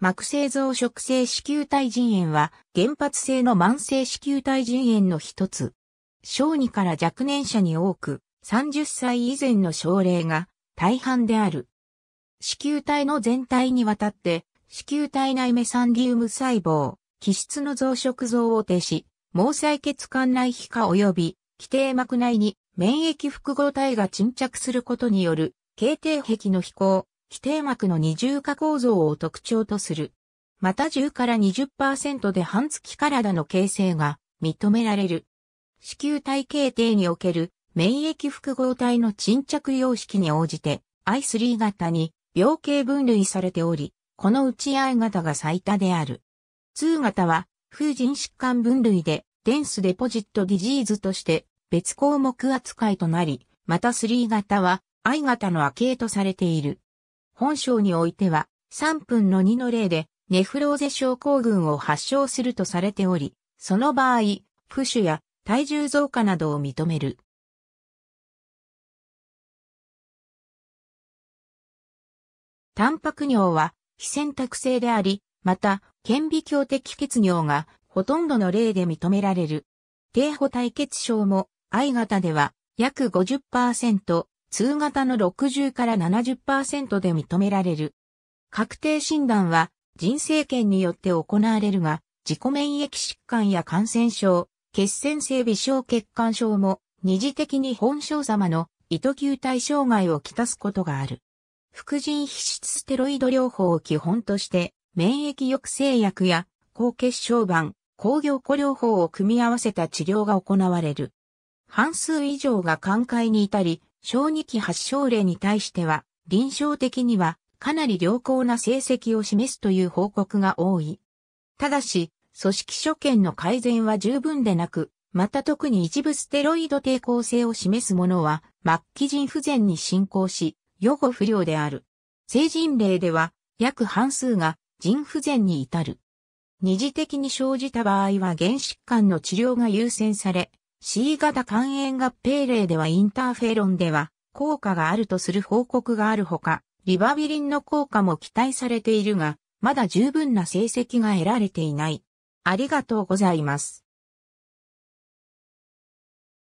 膜性増殖性子宮体腎炎は原発性の慢性子宮体腎炎の一つ。小児から若年者に多く、30歳以前の症例が大半である。子宮体の全体にわたって、子宮体内メサンリウム細胞、気質の増殖増を停止、毛細血管内皮下及び、規定膜内に免疫複合体が沈着することによる、形底壁の飛行、基底膜の二重化構造を特徴とする。また10から20%で半月体の形成が認められる。子宮体形定における免疫複合体の沈着様式に応じて I3 型に病形分類されており、このうち I 型が最多である。2型は、風人疾患分類で、デンスデポジットディジーズとして別項目扱いとなり、また3型は I 型の亜系とされている。本性においては、3分の2の例で、ネフローゼ症候群を発症するとされており、その場合、浮腫や体重増加などを認める。タンパク尿は非選択性であり、また、顕微鏡的血尿がほとんどの例で認められる。低補体血症も I 型では約50%、数型の60から70%で認められる。確定診断は人生権によって行われるが、自己免疫疾患や感染症、血栓性微小血管症も二次的に本症様の糸球体障害をきたすことがある。副腎皮質ステロイド療法を基本として、免疫抑制薬や高血小板、抗凝固療法を組み合わせた治療が行われる。半数以上が寛解に至り、小児期発症例に対しては、臨床的にはかなり良好な成績を示すという報告が多い。ただし、組織所見の改善は十分でなく、また特に一部ステロイド抵抗性を示すものは、末期腎不全に進行し、予後不良である。成人例では、約半数が腎不全に至る。二次的に生じた場合は原疾患の治療が優先され、C 型肝炎合併例ではインターフェロンでは効果があるとする報告があるほか、リバビリンの効果も期待されているが、まだ十分な成績が得られていない。ありがとうございます。